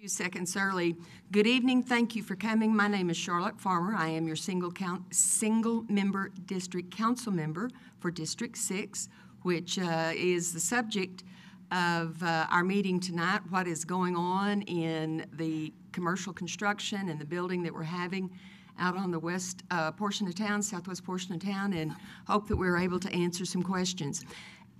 few seconds early. Good evening. Thank you for coming. My name is Charlotte Farmer. I am your single count, single member district council member for District 6, which uh, is the subject of uh, our meeting tonight, what is going on in the commercial construction and the building that we're having out on the west uh, portion of town, southwest portion of town, and hope that we're able to answer some questions.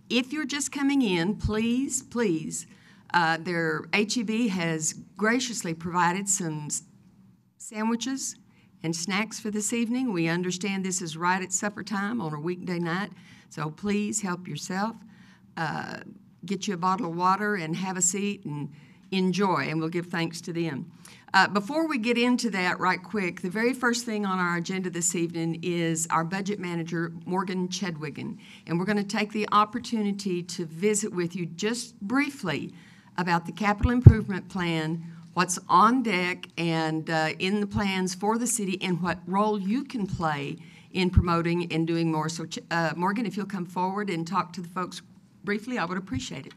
If you're just coming in, please, please, uh, their HEB has graciously provided some sandwiches and snacks for this evening. We understand this is right at supper time on a weekday night, so please help yourself. Uh, get you a bottle of water and have a seat and enjoy, and we'll give thanks to them. Uh, before we get into that, right quick, the very first thing on our agenda this evening is our budget manager, Morgan Chedwigan, and we're going to take the opportunity to visit with you just briefly about the capital improvement plan, what's on deck and uh, in the plans for the city, and what role you can play in promoting and doing more. So, uh, Morgan, if you'll come forward and talk to the folks briefly, I would appreciate it.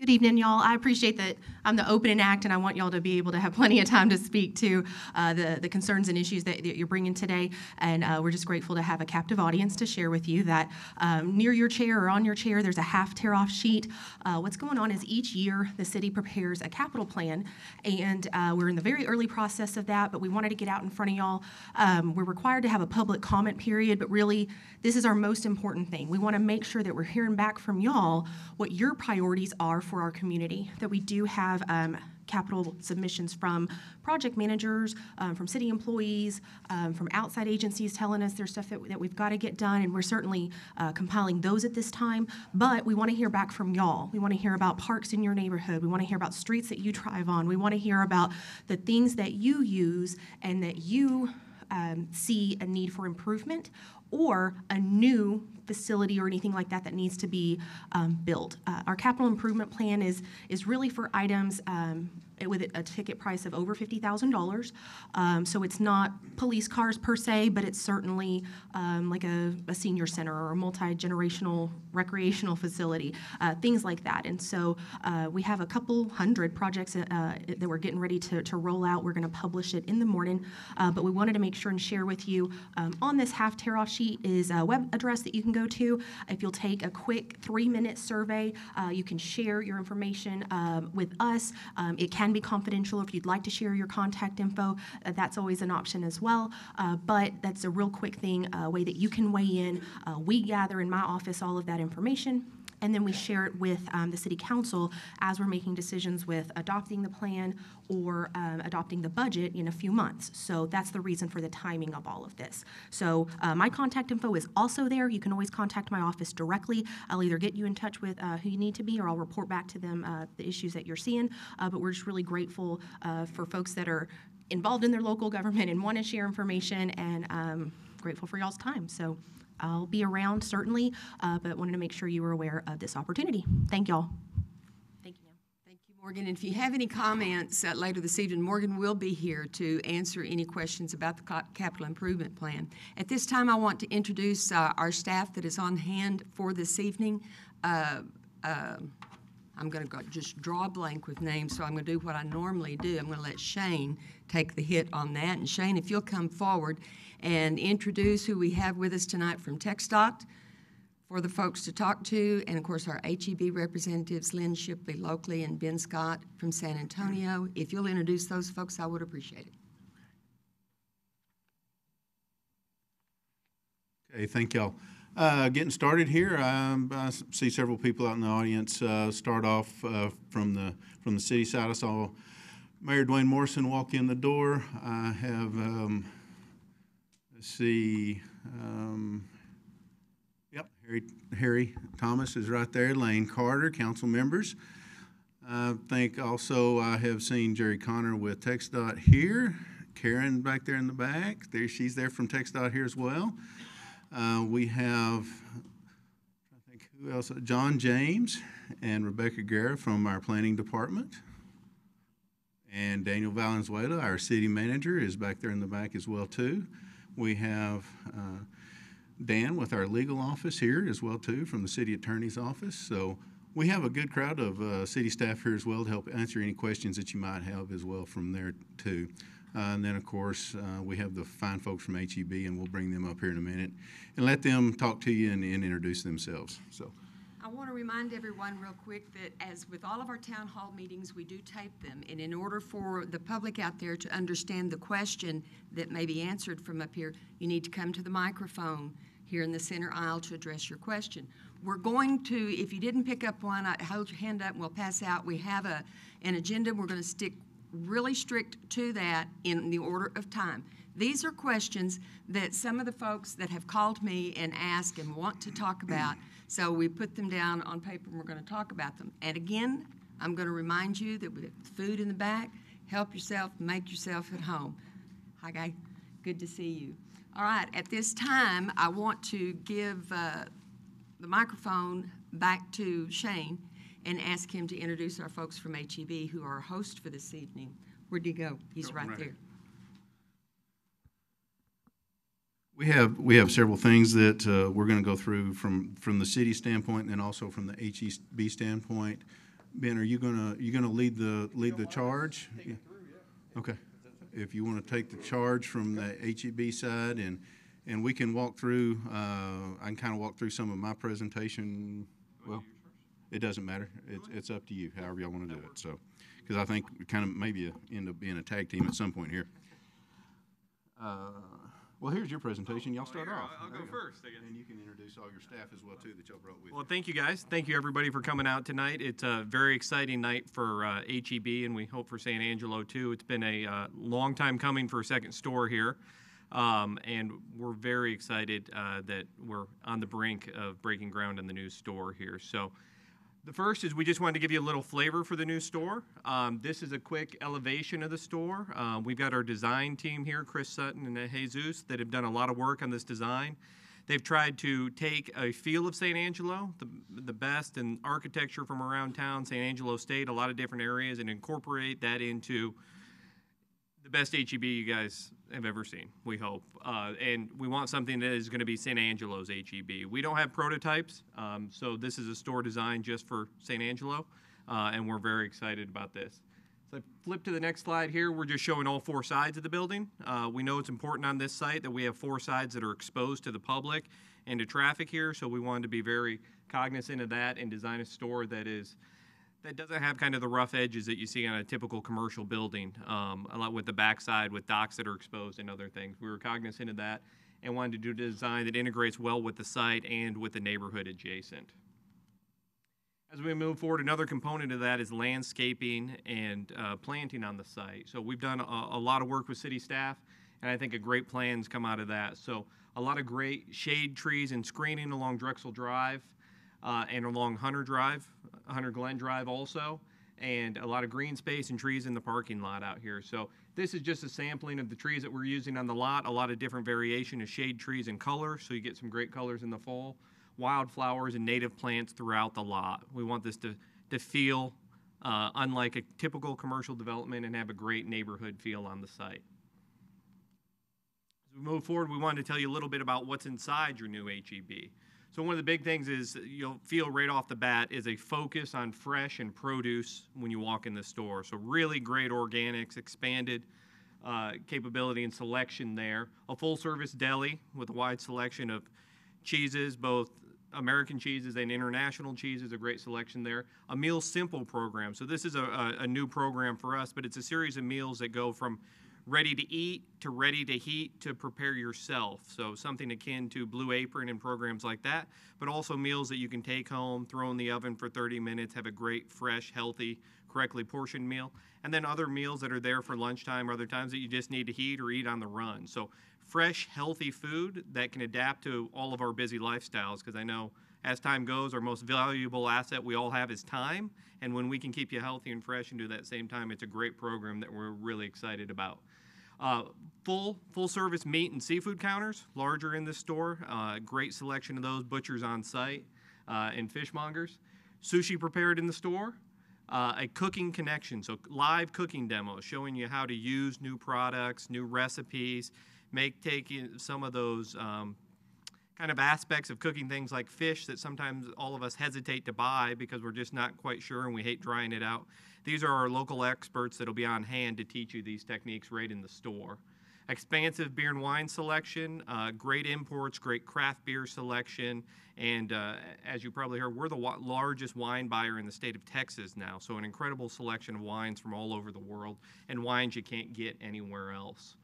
Good evening, y'all. I appreciate that I'm the opening act, and I want y'all to be able to have plenty of time to speak to uh, the, the concerns and issues that, that you're bringing today. And uh, we're just grateful to have a captive audience to share with you that um, near your chair or on your chair, there's a half tear off sheet. Uh, what's going on is each year the city prepares a capital plan, and uh, we're in the very early process of that, but we wanted to get out in front of y'all. Um, we're required to have a public comment period, but really, this is our most important thing. We want to make sure that we're hearing back from y'all what your priorities are for our community, that we do have um, capital submissions from project managers, um, from city employees, um, from outside agencies telling us there's stuff that, that we've got to get done, and we're certainly uh, compiling those at this time. But we want to hear back from y'all. We want to hear about parks in your neighborhood. We want to hear about streets that you drive on. We want to hear about the things that you use and that you um, see a need for improvement or a new facility or anything like that that needs to be um, built. Uh, our capital improvement plan is is really for items um, with a ticket price of over $50,000. Um, so it's not police cars per se, but it's certainly um, like a, a, senior center or a multi generational recreational facility, uh, things like that. And so uh, we have a couple hundred projects uh, that we're getting ready to, to roll out. We're going to publish it in the morning, uh, but we wanted to make sure and share with you um, on this half tear off sheet is a web address that you can go to. If you'll take a quick three minute survey, uh, you can share your information um, with us. Um, it can can be confidential. If you'd like to share your contact info, uh, that's always an option as well. Uh, but that's a real quick thing, a uh, way that you can weigh in. Uh, we gather in my office all of that information and then we share it with um, the city council as we're making decisions with adopting the plan or um, adopting the budget in a few months. So that's the reason for the timing of all of this. So uh, my contact info is also there. You can always contact my office directly. I'll either get you in touch with uh, who you need to be or I'll report back to them uh, the issues that you're seeing. Uh, but we're just really grateful uh, for folks that are involved in their local government and want to share information and um, grateful for y'all's time. So. I'll be around certainly, uh, but wanted to make sure you were aware of this opportunity. Thank y'all. Thank you. Thank you, Morgan. And if you have any comments uh, later this evening, Morgan will be here to answer any questions about the capital improvement plan. At this time, I want to introduce uh, our staff that is on hand for this evening. Uh, uh, I'm going to just draw a blank with names, so I'm going to do what I normally do. I'm going to let Shane take the hit on that. And Shane, if you'll come forward and introduce who we have with us tonight from TxDOT for the folks to talk to, and of course our HEB representatives, Lynn Shipley locally and Ben Scott from San Antonio. If you'll introduce those folks, I would appreciate it. Okay, thank y'all. Uh, getting started here, um, I see several people out in the audience. Uh, start off uh, from the from the city side. I saw Mayor Dwayne Morrison walk in the door. I have, um, let's see, um, yep, Harry, Harry Thomas is right there, Lane Carter, council members. I think also I have seen Jerry Connor with TxDOT here, Karen back there in the back. There, she's there from TxDOT here as well. Uh, we have, I think, who else? John James and Rebecca Guerra from our planning department and Daniel Valenzuela, our city manager, is back there in the back as well too. We have uh, Dan with our legal office here as well too from the city attorney's office. So we have a good crowd of uh, city staff here as well to help answer any questions that you might have as well from there too. Uh, and then, of course, uh, we have the fine folks from HEB, and we'll bring them up here in a minute and let them talk to you and, and introduce themselves. So. I want to remind everyone real quick that as with all of our town hall meetings, we do tape them. And in order for the public out there to understand the question that may be answered from up here, you need to come to the microphone here in the center aisle to address your question. We're going to, if you didn't pick up one, I, hold your hand up and we'll pass out. We have a, an agenda. We're going to stick really strict to that in the order of time. These are questions that some of the folks that have called me and asked and want to talk about. So we put them down on paper and we're going to talk about them. And again, I'm going to remind you that with food in the back, help yourself, make yourself at home. Hi, guy. Good to see you. All right, at this time, I want to give uh, the microphone back to Shane and ask him to introduce our folks from HEB who are our host for this evening. Where'd he go? He's right, right, there. We have we have several things that uh, we're going to go through from from the city standpoint and also from the HEB standpoint. Ben, are you gonna you gonna lead the lead the charge? Yeah. Through, yeah. Okay. If you want to take the charge from the HEB side and and we can walk through. Uh, I can kind of walk through some of my presentation. Well, it doesn't matter. It's it's up to you. However y'all want to do it. So, because I think we kind of maybe end up being a tag team at some point here. Uh, well, here's your presentation. Y'all start off. I'll, I'll go, go first, I guess. And you can introduce all your staff as well, too, that y'all brought with Well, you. thank you, guys. Thank you, everybody, for coming out tonight. It's a very exciting night for uh, HEB, and we hope for San Angelo, too. It's been a uh, long time coming for a second store here, um, and we're very excited uh, that we're on the brink of breaking ground on the new store here. So the first is we just wanted to give you a little flavor for the new store. Um, this is a quick elevation of the store. Uh, we've got our design team here, Chris Sutton and Jesus, that have done a lot of work on this design. They've tried to take a feel of San Angelo, the, the best in architecture from around town, San Angelo State, a lot of different areas, and incorporate that into the best HEB you guys have ever seen, we hope. Uh, and we want something that is going to be St. Angelo's HEB. We don't have prototypes, um, so this is a store designed just for St. Angelo, uh, and we're very excited about this. So I flip to the next slide here. We're just showing all four sides of the building. Uh, we know it's important on this site that we have four sides that are exposed to the public and to traffic here, so we wanted to be very cognizant of that and design a store that is – that doesn't have kind of the rough edges that you see on a typical commercial building, um, a lot with the backside, with docks that are exposed and other things. We were cognizant of that and wanted to do a design that integrates well with the site and with the neighborhood adjacent. As we move forward, another component of that is landscaping and uh, planting on the site. So we've done a, a, lot of work with city staff, and I think a great plan's come out of that. So a lot of great shade trees and screening along Drexel Drive, uh, and along Hunter Drive, Hunter Glen Drive also, and a lot of green space and trees in the parking lot out here. So this is just a sampling of the trees that we're using on the lot, a lot of different variation of shade trees and color, so you get some great colors in the fall, wildflowers and native plants throughout the lot. We want this to, to feel uh, unlike a typical commercial development and have a great neighborhood feel on the site. As we move forward, we wanted to tell you a little bit about what's inside your new HEB. So one of the big things is you'll feel right off the bat is a focus on fresh and produce when you walk in the store. So really great organics, expanded uh, capability and selection there. A full service deli with a wide selection of cheeses, both American cheeses and international cheeses, a great selection there. A meal simple program. So this is a, a, a new program for us, but it's a series of meals that go from ready to eat to ready to heat to prepare yourself. So something akin to Blue Apron and programs like that, but also meals that you can take home, throw in the oven for 30 minutes, have a great, fresh, healthy, correctly portioned meal. And then other meals that are there for lunchtime or other times that you just need to heat or eat on the run. So fresh, healthy food that can adapt to all of our busy lifestyles because I know as time goes, our most valuable asset we all have is time. And when we can keep you healthy and fresh and do that same time, it's a great program that we're really excited about. Uh, full full service meat and seafood counters, larger in this store. Uh, great selection of those butchers on site uh, and fishmongers. Sushi prepared in the store. Uh, a cooking connection, so live cooking demos showing you how to use new products, new recipes, make taking some of those um, kind of aspects of cooking things like fish that sometimes all of us hesitate to buy because we're just not quite sure and we hate drying it out. These are our local experts that'll be on hand to teach you these techniques right in the store. Expansive beer and wine selection, uh, great imports, great craft beer selection, and uh, as you probably heard, we're the wa- largest wine buyer in the state of Texas now. So, an incredible selection of wines from all over the world and wines you can't get anywhere else.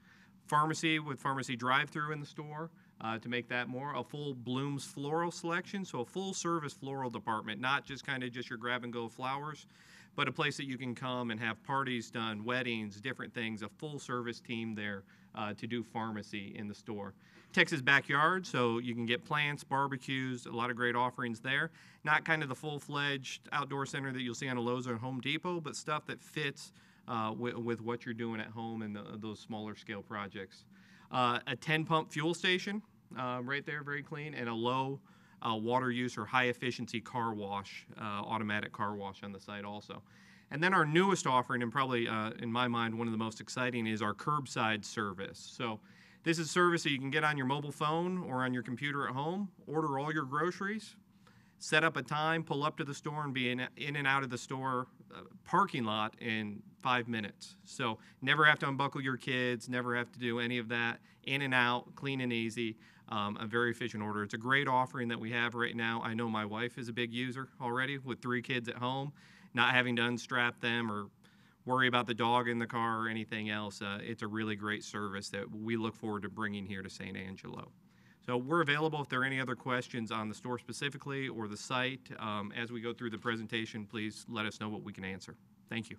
Pharmacy with pharmacy drive through in the store. Uh, to make that more a full blooms floral selection so a full service floral department not just kind of just your grab and go flowers but a place that you can come and have parties done, weddings, different things, a full service team there uh, to do pharmacy in the store. Texas Backyard, so you can get plants, barbecues, a lot of great offerings there. Not kind of the full fledged outdoor center that you'll see on a Lowe's or Home Depot, but stuff that fits uh, with, with, what you're doing at home and the, those smaller scale projects. Uh, a 10 pump fuel station um, right there, very clean, and a low uh, water use or high efficiency car wash, uh, automatic car wash on the site also. And then our newest offering, and probably uh, in my mind one of the most exciting, is our curbside service. So this is service that you can get on your mobile phone or on your computer at home, order all your groceries, set up a time, pull up to the store, and be in, in and out of the store uh, parking lot in five minutes. So never have to unbuckle your kids, never have to do any of that. In and out, clean and easy um, a very efficient order. It's a great offering that we have right now. I know my wife is a big user already with three kids at home, not having to unstrap them or worry about the dog in the car or anything else. Uh, it's a really great service that we look forward to bringing here to St. Angelo. So we're available if there are any other questions on the store specifically or the site. Um, as we go through the presentation, please let us know what we can answer. Thank you.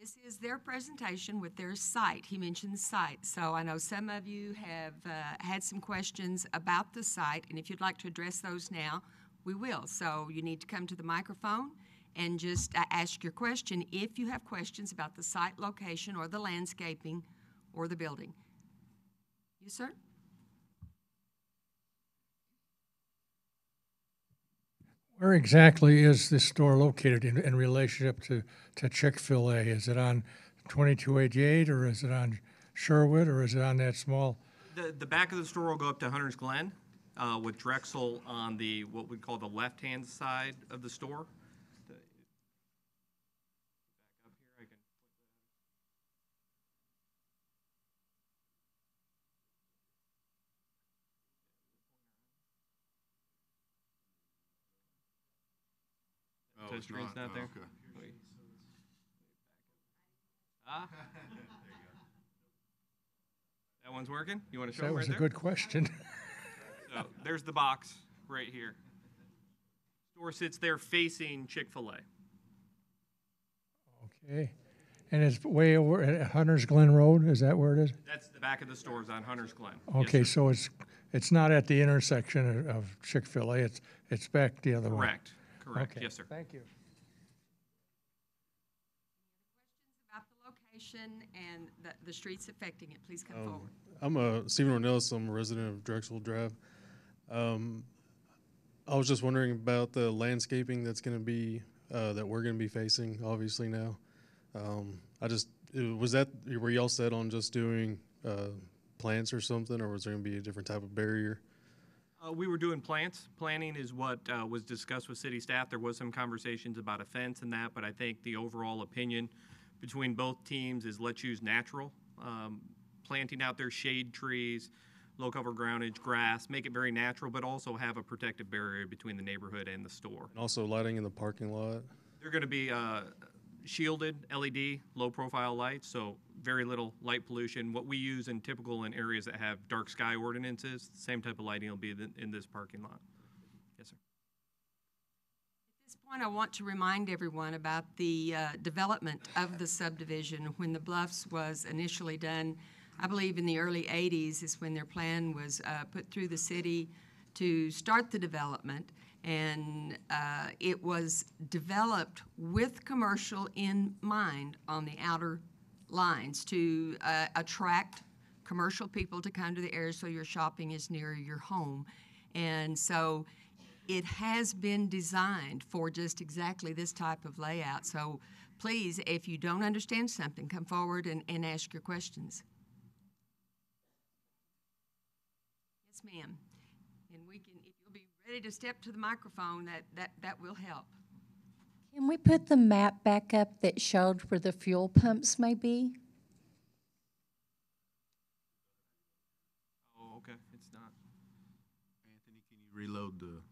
This is their presentation with their site. He mentioned site. So I know some of you have uh, had some questions about the site, and if you'd like to address those now, we will. So you need to come to the microphone and just uh, ask your question if you have questions about the site location or the landscaping or the building. Yes, sir? Where exactly is this store located in, in relationship to, to Chick fil A? Is it on 2288 or is it on Sherwood or is it on that small? The, the back of the store will go up to Hunter's Glen uh, with Drexel on the what we call the left hand side of the store. screen's not, there. Oh, okay. Wait. Ah. That one's working. You want to show? That was right a there? good question. so there's the box right here. Store sits there facing Chick Fil A. Okay, and it's way over at Hunter's Glen Road. Is that where it is? That's the back of the stores on Hunter's Glen. Okay, yes, so it's it's not at the intersection of, of Chick Fil A. It's it's back the other Correct. way. Correct. Correct. Okay. Yes, sir. Thank you. Questions about the location and the, the streets affecting it, please come Um, forward. I'm a Stephen O'Neill. I'm a resident of Drexel Drive. Um, I was just wondering about the landscaping that's going to be uh, that we're going to be facing, obviously now. Um, I just was that were y'all set on just doing uh, plants or something, or was there going to be a different type of barrier? Uh, we were doing plants. Planning is what uh, was discussed with city staff. There was some conversations about a fence and that, but I think the overall opinion between both teams is let's use natural. Um, planting out there shade trees, low cover groundage, grass, make it very natural, but also have a protective barrier between the neighborhood and the store. And also lighting in the parking lot. They're going to be uh, shielded LED, low profile lights, so very little light pollution. What we use in typical in areas that have dark sky ordinances, same type of lighting will be in this parking lot. Yes, sir. At this point, I want to remind everyone about the uh, development of the subdivision. When the Bluffs was initially done, I believe in the early 80s is when their plan was uh, put through the city to start the development and uh, it was developed with commercial in mind on the outer lines to uh, attract commercial people to come to the area so your shopping is near your home. And so it has been designed for just exactly this type of layout. So please, if you don't understand something, come forward and, and ask your questions. Yes, ma'am. And we can, if you'll be ready to step to the microphone, that, that, that will help. Can we put the map back up that showed where the fuel pumps may be? Oh, okay, it's not. Anthony, can you reload the?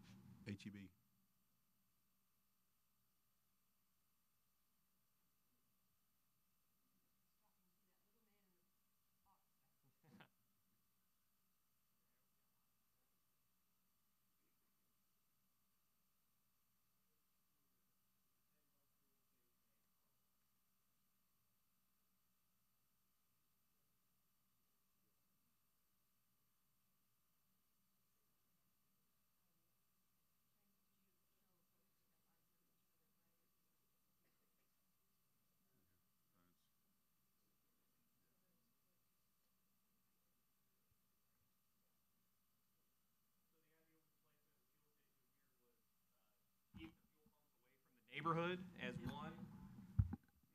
neighborhood as one.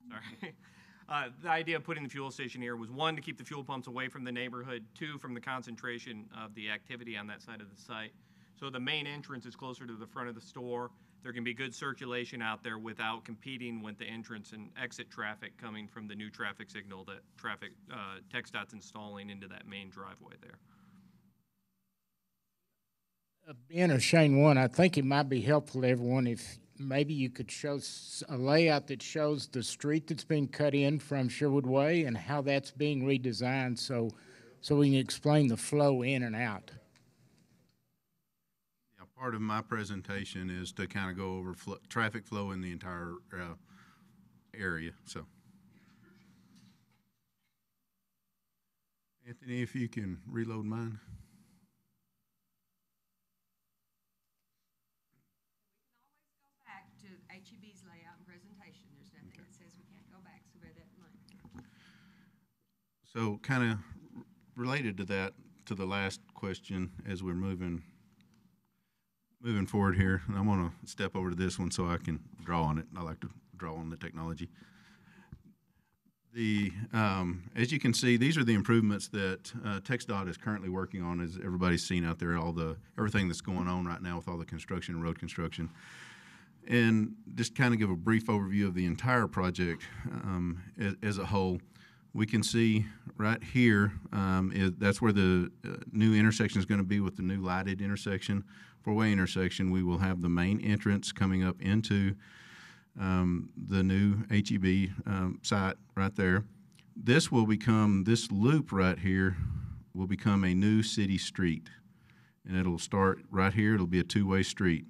Sorry. Uh, the idea of putting the fuel station here was one, to keep the fuel pumps away from the neighborhood, two, from the concentration of the activity on that side of the site. So the main entrance is closer to the front of the store. There can be good circulation out there without competing with the entrance and exit traffic coming from the new traffic signal that traffic uh, TxDOT's installing into that main driveway there. Uh, being a Shane one, I think it might be helpful to everyone if maybe you could show a layout that shows the street that's being cut in from Sherwood Way and how that's being redesigned so, so we can explain the flow in and out. Yeah, part of my presentation is to kind of go over fl traffic flow in the entire uh, area. So, Anthony, if you can reload mine. So, kind of related to that, to the last question, as we're moving moving forward here, and I'm going to step over to this one so I can draw on it. I like to draw on the technology. The um, as you can see, these are the improvements that uh, TxDOT is currently working on. As everybody's seen out there, all the everything that's going on right now with all the construction, road construction, and just kind of give a brief overview of the entire project um, as, as a whole we can see right here, um, it, that's where the uh, new intersection is going to be with the new lighted intersection, four-way intersection. We will have the main entrance coming up into um, the new HEB um, site right there. This will become, this loop right here will become a new city street. And it'll start right here. It'll be a two-way street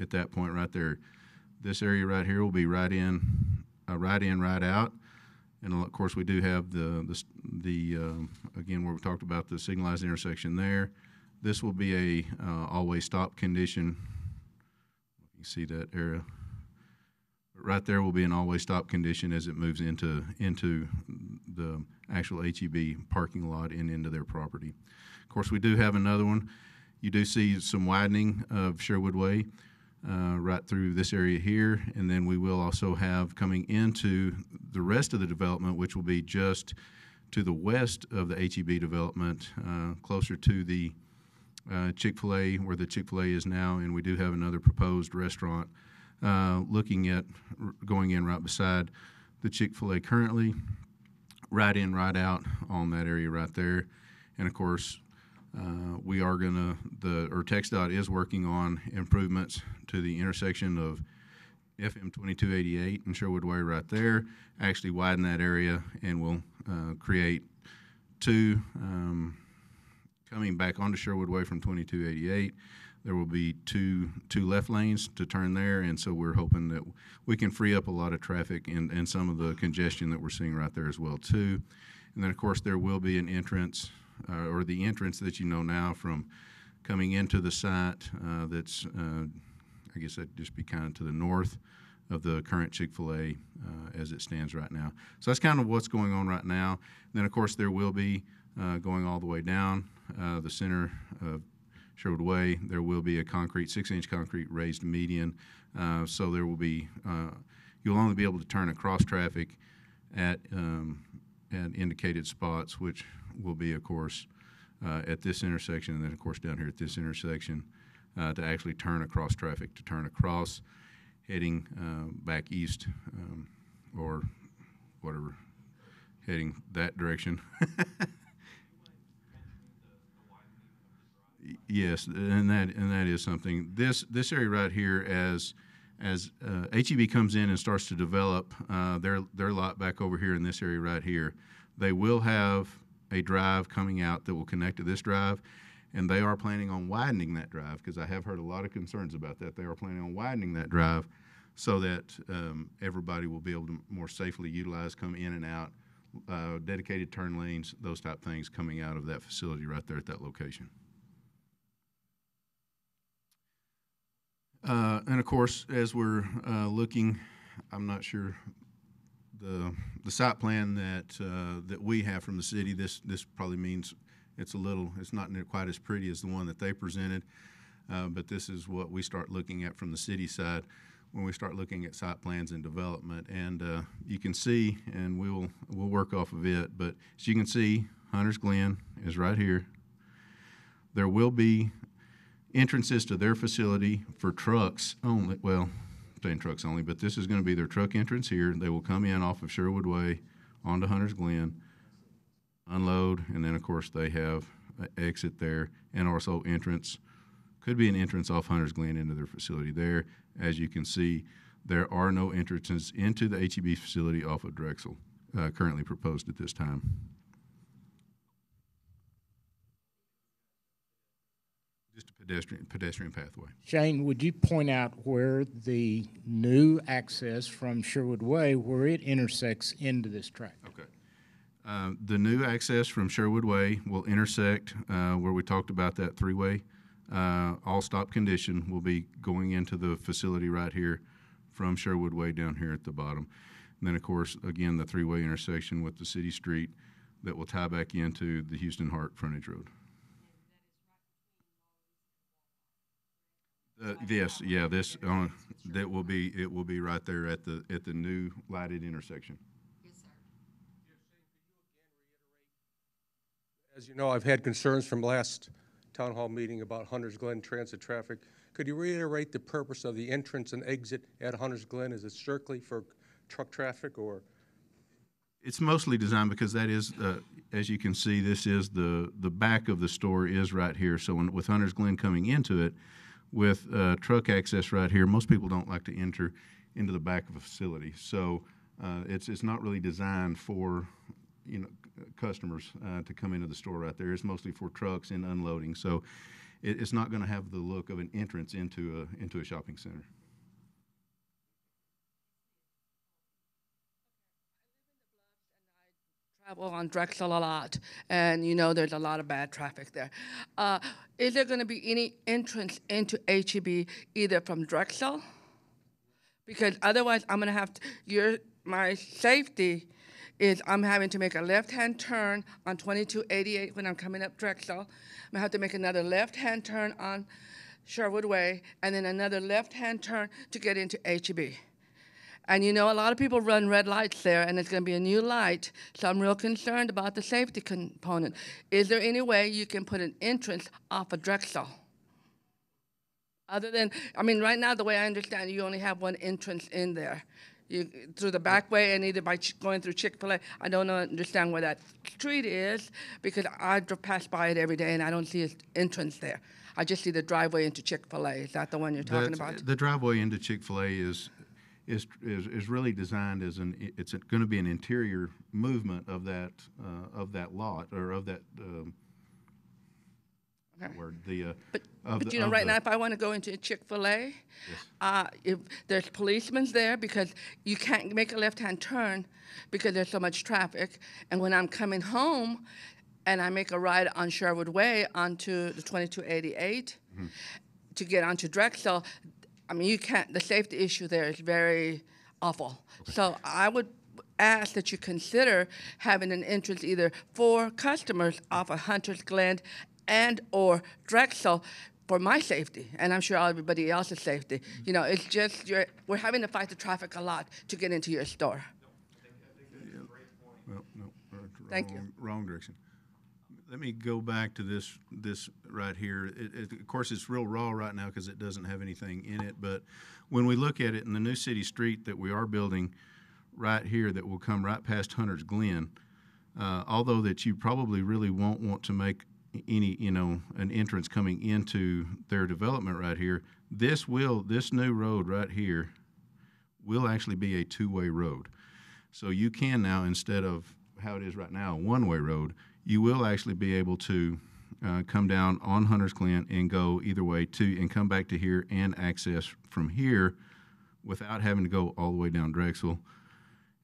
at that point right there. This area right here will be right in, uh, right in, right out and of course, we do have the the, the um, again where we talked about the signalized intersection there. This will be a uh, always stop condition. You see that area right there will be an always stop condition as it moves into into the actual HEB parking lot and into their property. Of course, we do have another one. You do see some widening of Sherwood Way uh, right through this area here. And then we will also have coming into the rest of the development, which will be just to the west of the HEB development, uh, closer to the uh, Chick fil A, where the Chick fil A is now. And we do have another proposed restaurant uh, looking at r- going in right beside the Chick fil A currently, right in, right out on that area right there. And of course, uh, we are going to the or TxDOT is working on improvements to the intersection of FM 2288 and Sherwood Way right there. Actually, widen that area and we'll uh, create two um, coming back onto Sherwood Way from 2288. There will be two two left lanes to turn there, and so we're hoping that we can free up a lot of traffic and, and some of the congestion that we're seeing right there as well too. And then of course there will be an entrance uh, or the entrance that you know now from coming into the site uh, that's, uh, I guess that'd just be kind of to the north of the current Chick fil A uh, as it stands right now. So that's kind of what's going on right now. And then, of course, there will be uh, going all the way down the center of Sherwood Way, there will be a concrete, six inch concrete raised median. so there will be, you'll only be able to turn across traffic at um, at indicated spots, which will be, of course, uh, at this intersection, and then, of course, down here at this intersection uh, to actually turn across traffic, to turn across heading uh, back east um, or whatever, heading that direction. yes, and that and that is something. This this area right here, as as uh, HEB comes in and starts to develop uh, their their lot back over here in this area right here, they will have a drive coming out that will connect to this drive. And they are planning on widening that drive because I have heard a lot of concerns about that. They are planning on widening that drive so that um, everybody will be able to more safely utilize, come in and out, uh, dedicated turn lanes, those type things coming out of that facility right there at that location. Uh, and of course, as we're uh, looking, I'm not sure the the site plan that uh, that we have from the city. This this probably means it's a little it's not quite as pretty as the one that they presented, uh, but this is what we start looking at from the city side when we start looking at site plans and development. And uh, you can see, and we'll we'll work off of it. But as you can see, Hunter's Glen is right here. There will be entrances to their facility for trucks only. Well, trucks only, but this is going to be their truck entrance here. They will come in off of Sherwood Way onto Hunter's Glen, unload, and then, of course, they have an exit there and also entrance. Could be an entrance off Hunter's Glen into their facility there. As you can see, there are no entrances into the HEB facility off of Drexel uh, currently proposed at this time. Just a pedestrian, pedestrian pathway. Shane, would you point out where the new access from Sherwood Way, where it intersects into this track? Okay. Uh, the new access from Sherwood Way will intersect uh, where we talked about that three-way uh, all-stop condition. will be going into the facility right here from Sherwood Way down here at the bottom. And then, of course, again, the three-way intersection with the city street that will tie back into the Houston Heart frontage road. Uh, yeah, this, uh, that will be, it will be right there at the, at the new lighted intersection. Yes, sir. As you know, I've had concerns from last town hall meeting about Hunter's Glen transit traffic. Could you reiterate the purpose of the entrance and exit at Hunter's Glen? Is it strictly for truck traffic or? It's mostly designed because that is, uh, as you can see, this is the, the back of the store is right here. So when, with Hunter's Glen coming into it, with uh, truck access right here, most people don't like to enter into the back of a facility. So uh, it's, it's not really designed for you know customers uh, to come into the store right there. It's mostly for trucks and unloading. So it, it's not going to have the look of an entrance into a, into a shopping center. travel on Drexel a lot, and you know there's a lot of bad traffic there. Uh, is there going to be any entrance into HEB either from Drexel? Because otherwise, I'm going to have your my safety is I'm having to make a left-hand turn on 2288 when I'm coming up Drexel. I'm gonna have to make another left-hand turn on Sherwood Way, and then another left-hand turn to get into HEB. And you know, a lot of people run red lights there, and it's going to be a new light. So I'm real concerned about the safety component. Is there any way you can put an entrance off of Drexel? Other than, I mean, right now, the way I understand you only have one entrance in there. You, through the back way and either by going through Chick-fil-A. I don't understand where that street is because I drive past by it every day and I don't see an entrance there. I just see the driveway into Chick-fil-A. Is that the one you're talking about? The driveway into Chick-fil-A is is, is, is really designed as an it's going to be an interior movement of that uh, of that lot or of that um, word. The, uh, but, but the, you know, right the, now, if I want to go into Chick Fil A, yes. uh, if there's policemen there because you can't make a left-hand turn because there's so much traffic. And when I'm coming home, and I make a ride on Sherwood Way onto the 2288 mm-hmm. to get onto Drexel, I mean, you can't. The safety issue there is very awful. So I would ask that you consider having an entrance either for customers off of Hunter's Glen and or Drexel for my safety, and I'm sure everybody else's safety. Mm-hmm. You know, it's just you're, we're having to fight the traffic a lot to get into your store. yeah. no, Thank you. Wrong direction let me go back to this this right here. It, it, of course, it's real raw right now because it doesn't have anything in it. But when we look at it in the new city street that we are building right here, that will come right past Hunter's Glen, uh, although that you probably really won't want to make any you know an entrance coming into their development right here. This will this new road right here will actually be a two way road. So you can now instead of how it is right now, a one way road you will actually be able to uh, come down on Hunter's Glen and go either way to and come back to here and access from here without having to go all the way down Drexel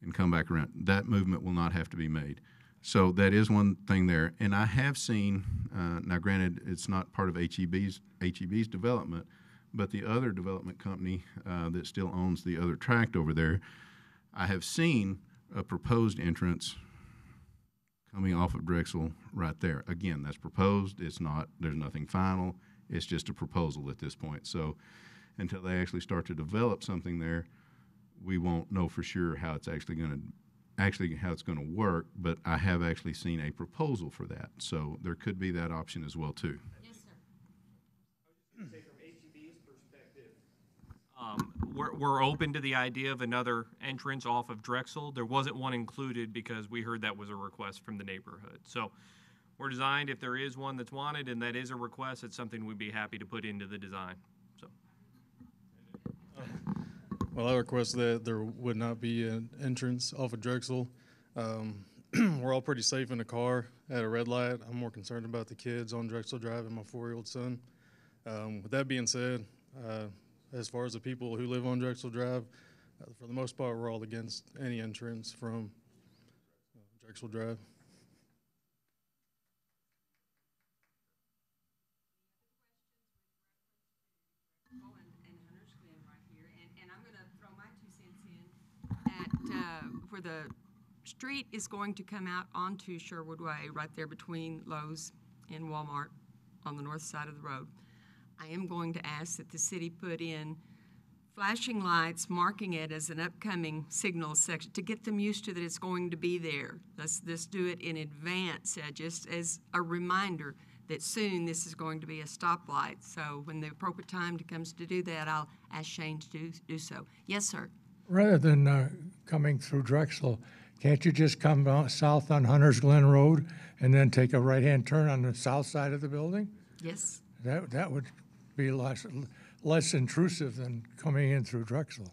and come back around. That movement will not have to be made. So that is one thing there. And I have seen, uh, now granted, it's not part of HEB's, HEB's development, but the other development company uh, that still owns the other tract over there, I have seen a proposed entrance coming off of Drexel right there. Again, that's proposed. It's not, there's nothing final. It's just a proposal at this point. So until they actually start to develop something there, we won't know for sure how it's actually going to actually how it's going to work, but I have actually seen a proposal for that. So there could be that option as well too. Um, we're, we're open to the idea of another entrance off of Drexel. There wasn't one included because we heard that was a request from the neighborhood. So we're designed, if there is one that's wanted and that is a request, it's something we'd be happy to put into the design. So. Well, I request that there would not be an entrance off of Drexel. Um, we're all pretty safe in the car at a red light. I'm more concerned about the kids on Drexel Drive and my four year old son. Um, with that being said, uh, as far as the people who live on Drexel Drive, uh, for the most part, we're all against any entrance from uh, Drexel Drive. Where the street is going to come out onto Sherwood Way, right there between Lowe's and Walmart on the north side of the road. I am going to ask that the city put in flashing lights marking it as an upcoming signal section to get them used to that it's going to be there. Let's, let's do it in advance, uh, just as a reminder that soon this is going to be a stoplight. So when the appropriate time comes to do that, I'll ask Shane to do, do so. Yes, sir. Rather than uh, coming through Drexel, can't you just come south on Hunter's Glen Road and then take a right-hand turn on the south side of the building? Yes. That, that would be less, less intrusive than coming in through Drexel.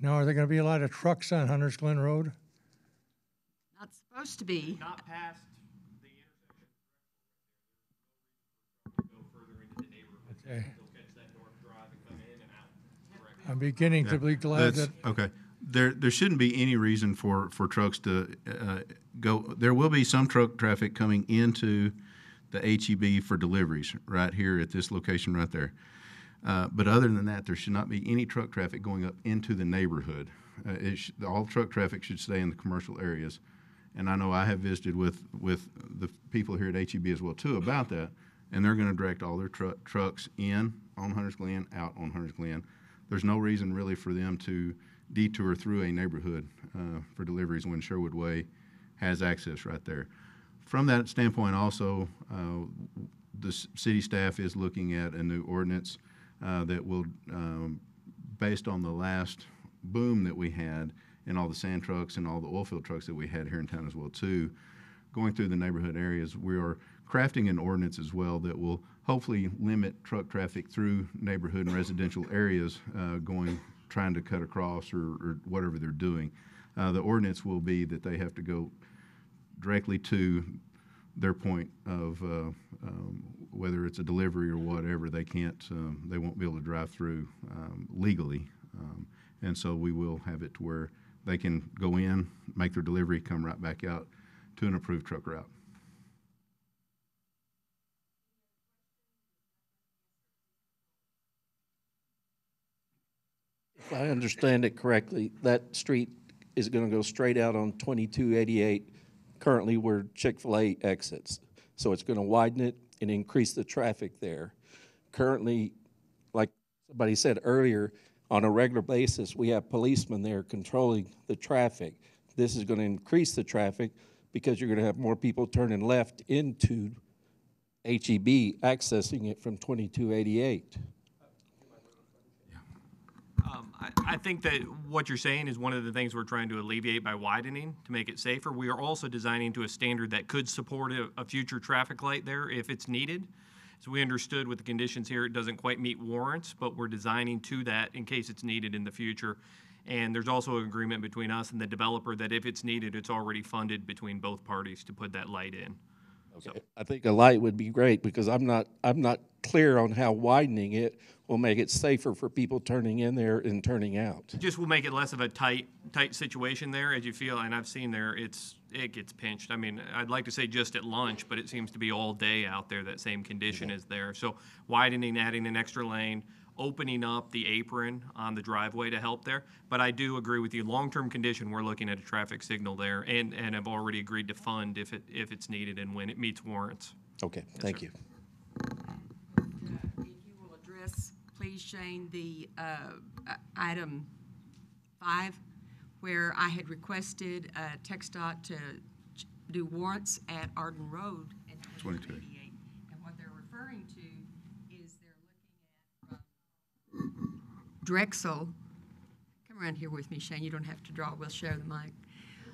Now, are there going to be a lot of trucks on Hunters Glen Road? Not supposed to be. Not past the intersection. Okay. I'm beginning to be glad That's, that. Okay. There, there shouldn't be any reason for, for trucks to uh, go. There will be some truck traffic coming into the HEB for deliveries right here at this location right there. Uh, but other than that, there should not be any truck traffic going up into the neighborhood. Uh, sh- all truck traffic should stay in the commercial areas. And I know I have visited with, with the people here at HEB as well too about that, and they're going to direct all their tru- trucks in on Hunters Glen, out on Hunters Glen. There's no reason really for them to detour through a neighborhood uh, for deliveries when Sherwood Way has access right there from that standpoint, also, uh, the city staff is looking at a new ordinance uh, that will, um, based on the last boom that we had and all the sand trucks and all the oil field trucks that we had here in town as well too, going through the neighborhood areas, we are crafting an ordinance as well that will hopefully limit truck traffic through neighborhood and residential areas uh, going, trying to cut across or, or whatever they're doing. Uh, the ordinance will be that they have to go directly to their point of uh, um, whether it's a delivery or whatever, they can't, um, they won't be able to drive through um, legally. Um, and so we will have it to where they can go in, make their delivery, come right back out to an approved truck route. If I understand it correctly, that street is going to go straight out on 2288 currently where Chick-fil-A exits. So it's going to widen it and increase the traffic there. Currently, like somebody said earlier, on a regular basis, we have policemen there controlling the traffic. This is going to increase the traffic because you're going to have more people turning left into HEB accessing it from 2288. Um, I, I, think that what you're saying is one of the things we're trying to alleviate by widening to make it safer. We are also designing to a standard that could support a, a future traffic light there if it's needed. So we understood with the conditions here, it doesn't quite meet warrants, but we're designing to that in case it's needed in the future. And there's also an agreement between us and the developer that if it's needed, it's already funded between both parties to put that light in. Okay. So. I think a light would be great because I'm not I'm not clear on how widening it will make it safer for people turning in there and turning out. Just will make it less of a tight tight situation there as you feel. And I've seen there it's it gets pinched. I mean, I'd like to say just at lunch, but it seems to be all day out there that same condition okay. is there. So widening, adding an extra lane, opening up the apron on the driveway to help there. But I do agree with you. Long-term condition, we're looking at a traffic signal there, and and have already agreed to fund if it if it's needed and when it meets warrants. Okay, yes, thank sir. you. please, Shane, the uh, item five, where I had requested uh, TxDOT to do warrants at Arden Road. And 22. And what they're referring to is they're looking at Drexel. Come around here with me, Shane. You don't have to draw. We'll share the mic.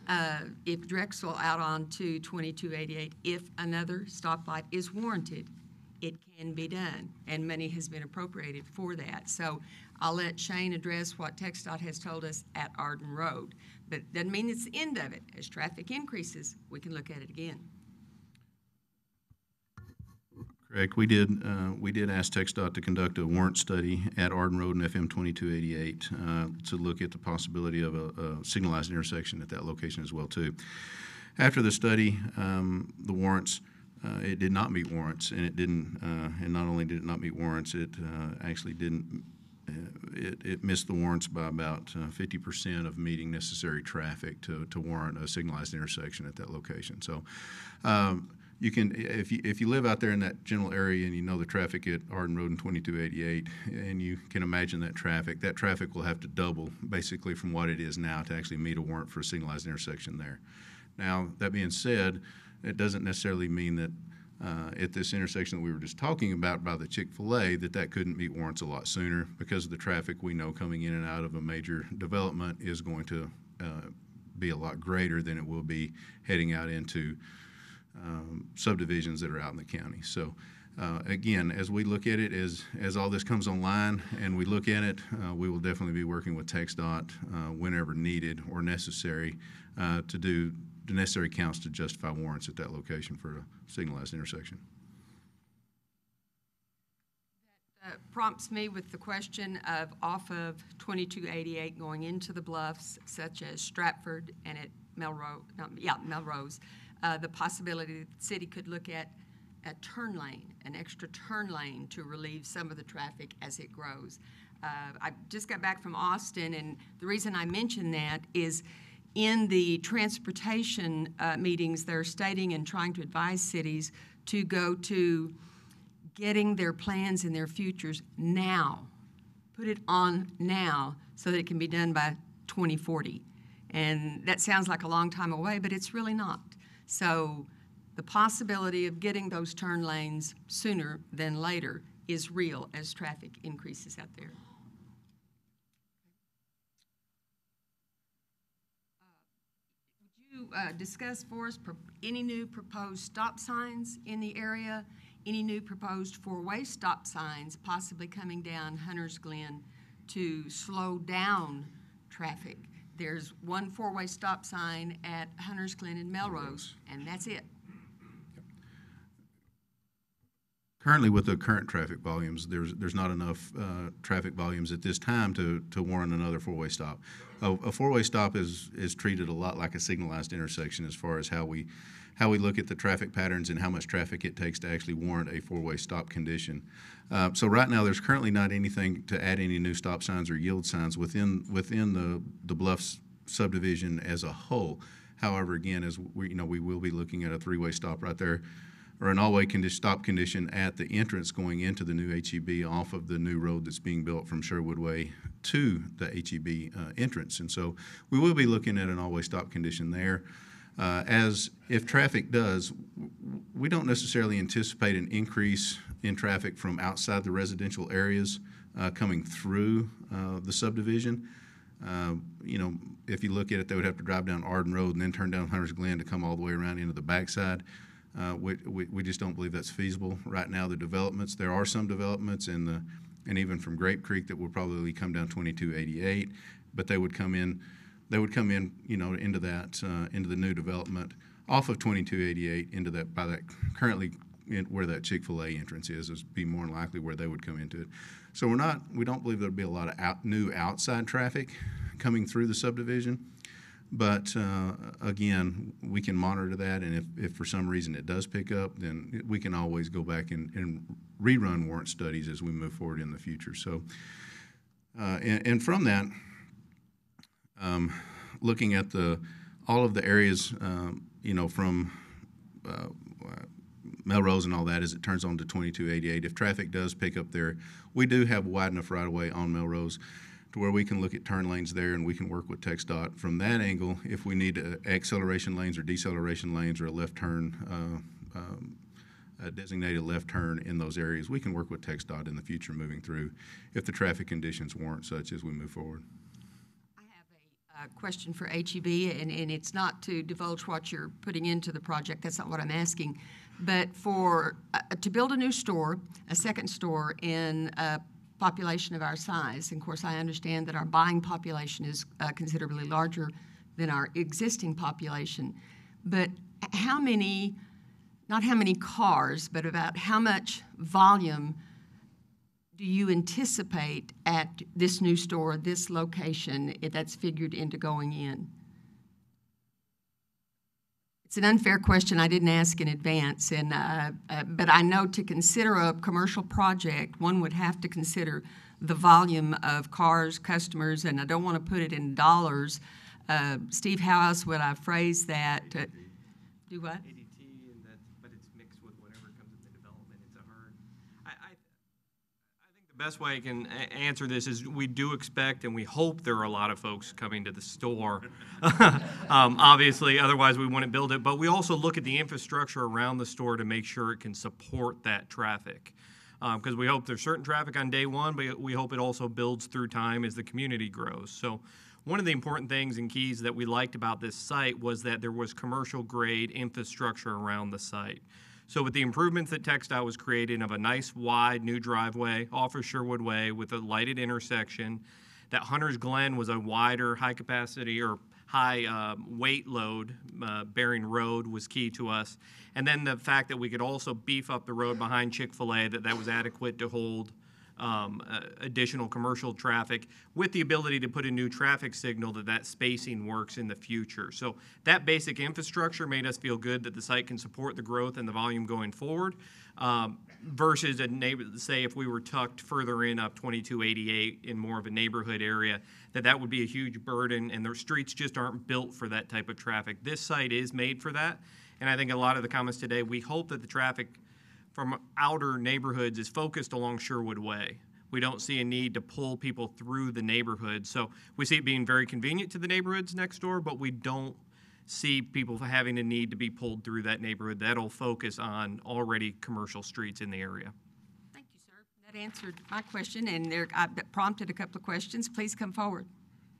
Uh, if Drexel out on to 2288, if another stoplight is warranted it can be done, and money has been appropriated for that. So I'll let Shane address what TxDOT has told us at Arden Road, but doesn't mean it's the end of it. As traffic increases, we can look at it again. Correct. We did uh, we did ask TxDOT to conduct a warrant study at Arden Road and FM 2288 uh, to look at the possibility of a, a signalized intersection at that location as well too. After the study, um, the warrants. Uh, it did not meet warrants, and it didn't. Uh, and not only did it not meet warrants, it uh, actually didn't. Uh, it, it, missed the warrants by about 50% uh, of meeting necessary traffic to, to warrant a signalized intersection at that location. So, um, you can if you if you live out there in that general area and you know the traffic at Arden Road and 2288 and you can imagine that traffic that traffic will have to double basically from what it is now to actually meet a warrant for a signalized intersection there now that being said it doesn't necessarily mean that uh, at this intersection that we were just talking about by the Chick-fil-A that that couldn't meet warrants a lot sooner because of the traffic we know coming in and out of a major development is going to uh, be a lot greater than it will be heading out into um, subdivisions that are out in the county. So uh, again, as we look at it, as, as all this comes online and we look at it, uh, we will definitely be working with TxDOT uh, whenever needed or necessary uh, to do the necessary counts to justify warrants at that location for a signalized intersection. That uh, prompts me with the question of off of 2288 going into the bluffs, such as Stratford and at Melrose, not, um, yeah, Melrose, uh, the possibility that the city could look at a turn lane, an extra turn lane to relieve some of the traffic as it grows. Uh, I just got back from Austin, and the reason I mention that is in the transportation uh, meetings, they're stating and trying to advise cities to go to getting their plans and their futures now. Put it on now so that it can be done by 2040. And that sounds like a long time away, but it's really not. So the possibility of getting those turn lanes sooner than later is real as traffic increases out there. uh, discuss for us any new proposed stop signs in the area, any new proposed four-way stop signs possibly coming down Hunter's Glen to slow down traffic. There's one four-way stop sign at Hunter's Glen and Melrose, and that's it. Currently, with the current traffic volumes, there's there's not enough uh, traffic volumes at this time to, to warrant another four-way stop. A, a four-way stop is is treated a lot like a signalized intersection as far as how we how we look at the traffic patterns and how much traffic it takes to actually warrant a four-way stop condition. Uh, so right now, there's currently not anything to add any new stop signs or yield signs within within the the Bluffs subdivision as a whole. However, again, as we you know, we will be looking at a three-way stop right there or an all-way condition, stop condition at the entrance going into the new HEB off of the new road that's being built from Sherwood Way to the HEB uh, entrance. And so we will be looking at an all-way stop condition there. Uh, as if traffic does, we don't necessarily anticipate an increase in traffic from outside the residential areas uh, coming through uh, the subdivision. Uh, you know, if you look at it, they would have to drive down Arden Road and then turn down Hunter's Glen to come all the way around into the backside. Uh, we, we, we, just don't believe that's feasible right now. The developments, there are some developments in the, and even from Grape Creek that will probably come down 2288, but they would come in, they would come in, you know, into that, uh, into the new development off of 2288 into that by that currently where that Chick-fil-A entrance is is be more likely where they would come into it. So we're not, we don't believe there'll be a lot of out, new outside traffic coming through the subdivision. But uh, again, we can monitor that, and if, if for some reason it does pick up, then we can always go back and, and rerun warrant studies as we move forward in the future. So, uh, and, and, from that, um, looking at the all of the areas, um, you know, from uh, Melrose and all that as it turns on to 2288. If traffic does pick up there, we do have wide enough right of way on Melrose to where we can look at turn lanes there and we can work with TxDOT from that angle if we need uh, acceleration lanes or deceleration lanes or a left turn, uh, um, a designated left turn in those areas. We can work with TxDOT in the future moving through if the traffic conditions warrant such as we move forward. I have a uh, question for HEB, and, and it's not to divulge what you're putting into the project. That's not what I'm asking. But for uh, to build a new store, a second store in a uh, population of our size. And of course, I understand that our buying population is uh, considerably larger than our existing population. But how many, not how many cars, but about how much volume do you anticipate at this new store, this location, that's figured into going in? It's an unfair question I didn't ask in advance, and uh, uh, but I know to consider a commercial project, one would have to consider the volume of cars, customers, and I don't want to put it in dollars. Uh, Steve, how else would I phrase that? do what? best way I can answer this is we do expect and we hope there are a lot of folks coming to the store. um, obviously, otherwise we wouldn't build it. But we also look at the infrastructure around the store to make sure it can support that traffic. Because um, we hope there's certain traffic on day one, but we hope it also builds through time as the community grows. So, one of the important things and keys that we liked about this site was that there was commercial grade infrastructure around the site. So with the improvements that textile was creating of a nice wide new driveway off of Sherwood Way with a lighted intersection, that Hunter's Glen was a wider high capacity or high uh, weight load uh, bearing road was key to us. And then the fact that we could also beef up the road behind Chick fil A, that that was adequate to hold um, uh, additional commercial traffic with the ability to put a new traffic signal that that spacing works in the future. So that basic infrastructure made us feel good that the site can support the growth and the volume going forward um, versus a neighbor, say if we were tucked further in up 2288 in more of a neighborhood area, that that would be a huge burden and the streets just aren't built for that type of traffic. This site is made for that. And I think a lot of the comments today, we hope that the traffic – from outer neighborhoods is focused along Sherwood Way. We don't see a need to pull people through the neighborhood. So we see it being very convenient to the neighborhoods next door, but we don't see people having a need to be pulled through that neighborhood. That'll focus on already commercial streets in the area. Thank you, sir. That answered my question, and there, I prompted a couple of questions. Please come forward.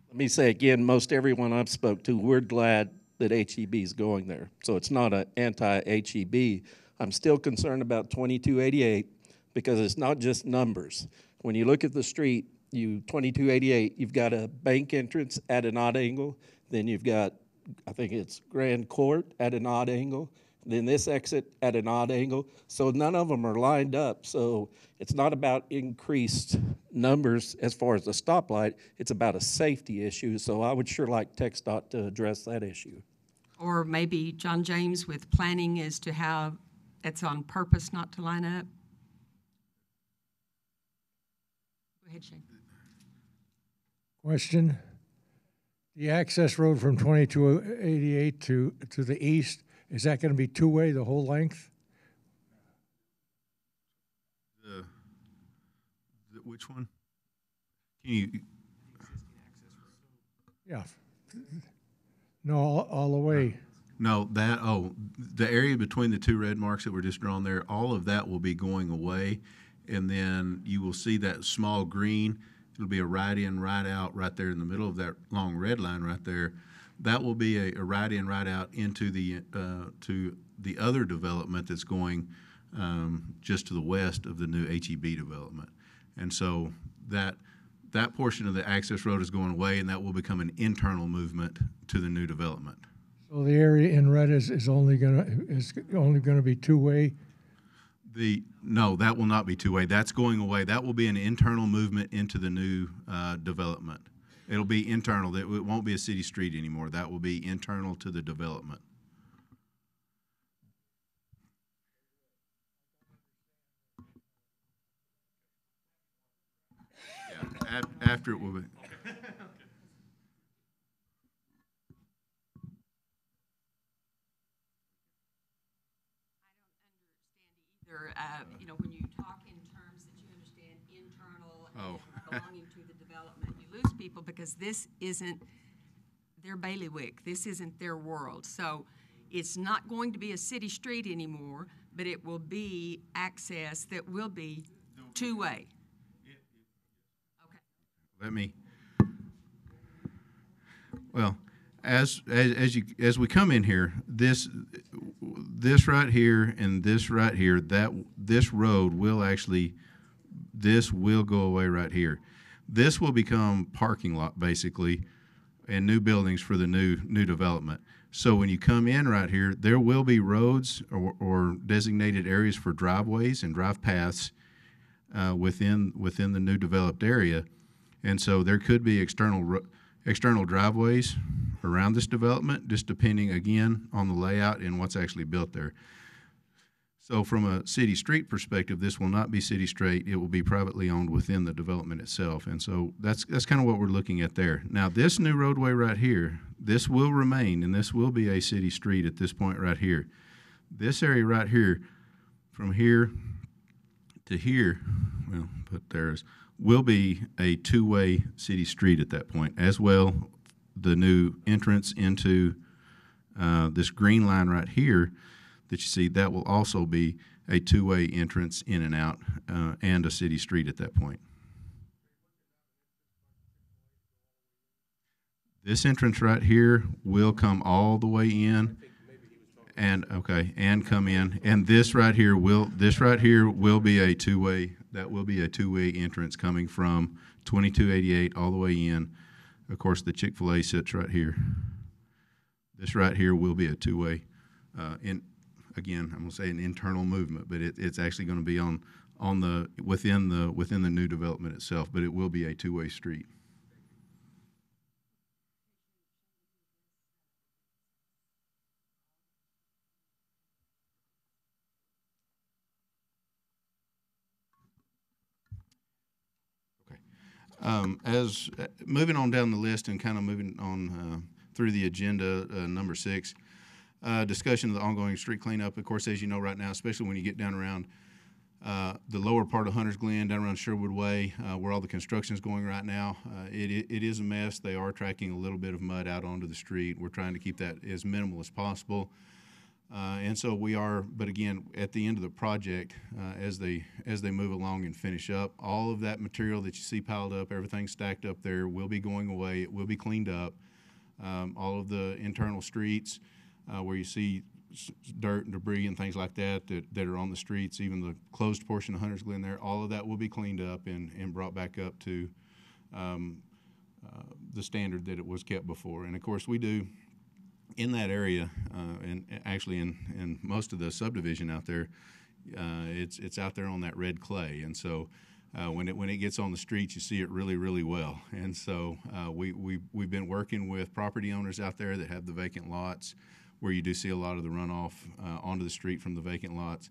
Let me say again, most everyone I've spoke to, we're glad that HEB is going there. So it's not an anti-HEB I'm still concerned about 2288 because it's not just numbers. When you look at the street, you 2288, you've got a bank entrance at an odd angle, then you've got, I think it's Grand Court at an odd angle, then this exit at an odd angle. So none of them are lined up. So it's not about increased numbers as far as the stoplight, it's about a safety issue. So I would sure like TxDOT to address that issue. Or maybe John James with planning as to how it's on purpose not to line up? Go ahead, Shane. Question. The access road from 2288 to, to the east, is that going to be two-way the whole length? The, the, which one? Can you? Yeah. No, all, all the way. No, that oh, the area between the two red marks that were just drawn there, all of that will be going away, and then you will see that small green. It'll be a right in, right out, right there in the middle of that long red line right there. That will be a, a right in, right out into the uh, to the other development that's going um, just to the west of the new HEB development, and so that that portion of the access road is going away, and that will become an internal movement to the new development. So the area in red is, is only going to is only going to be two way. The no, that will not be two way. That's going away. That will be an internal movement into the new uh, development. It'll be internal. It won't be a city street anymore. That will be internal to the development. Yeah, after it will be. uh, you know, when you talk in terms that you understand internal oh. and belonging to the development, you lose people because this isn't their bailiwick. This isn't their world. So it's not going to be a city street anymore, but it will be access that will be two-way. Okay. Let me, well, as as as, you, as we come in here, this this right here and this right here, that this road will actually this will go away right here. This will become parking lot basically, and new buildings for the new new development. So when you come in right here, there will be roads or, or designated areas for driveways and drive paths uh, within within the new developed area, and so there could be external. Ro- external driveways around this development, just depending again on the layout and what's actually built there. So from a city street perspective, this will not be city street. It will be privately owned within the development itself. And so that's that's kind of what we're looking at there. Now this new roadway right here, this will remain and this will be a city street at this point right here. This area right here, from here to here, well, put there is will be a two-way city street at that point. As well, the new entrance into uh, this green line right here that you see, that will also be a two-way entrance in and out uh, and a city street at that point. This entrance right here will come all the way in and okay, and come in. And this right here will this right here will be a two-way that will be a two-way entrance coming from 2288 all the way in. Of course, the Chick-fil-A sits right here. This right here will be a two-way. Uh, again, I'm going to say an internal movement, but it, it's actually going to be on on the within the within the new development itself. But it will be a two-way street. Um, as uh, moving on down the list and kind of moving on uh, through the agenda, uh, number six, uh, discussion of the ongoing street cleanup. Of course, as you know right now, especially when you get down around uh, the lower part of Hunter's Glen, down around Sherwood Way, uh, where all the construction is going right now, it, it is a mess. They are tracking a little bit of mud out onto the street. We're trying to keep that as minimal as possible. Uh, and so we are, but again, at the end of the project, uh, as they as they move along and finish up, all of that material that you see piled up, everything stacked up there, will be going away. It will be cleaned up. Um, all of the internal streets uh, where you see dirt and debris and things like that, that that are on the streets, even the closed portion of Hunter's Glen there, all of that will be cleaned up and and brought back up to um, uh, the standard that it was kept before. And of course, we do in that area, uh, and actually in, in most of the subdivision out there, uh, it's, it's out there on that red clay. And so uh, when, it, when it gets on the street, you see it really, really well. And so we, we, we've been working with property owners out there that have the vacant lots where you do see a lot of the runoff onto the street from the vacant lots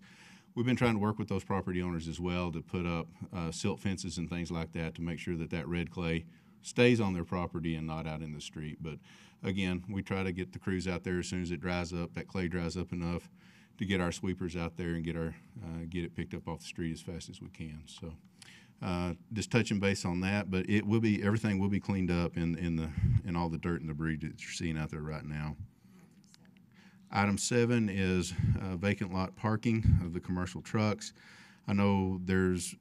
we've been trying to work with those property owners as well to put up uh, silt fences and things like that to make sure that that red clay stays on their property and not out in the street. But again, we try to get the crews out there as soon as it dries up, that clay dries up enough to get our sweepers out there and get our uh, get it picked up off the street as fast as we can. So uh, just touching base on that, but it will be everything will be cleaned up in in the in all the dirt and debris that you're seeing out there right now. Item seven is uh, vacant lot parking of the commercial trucks. I know there's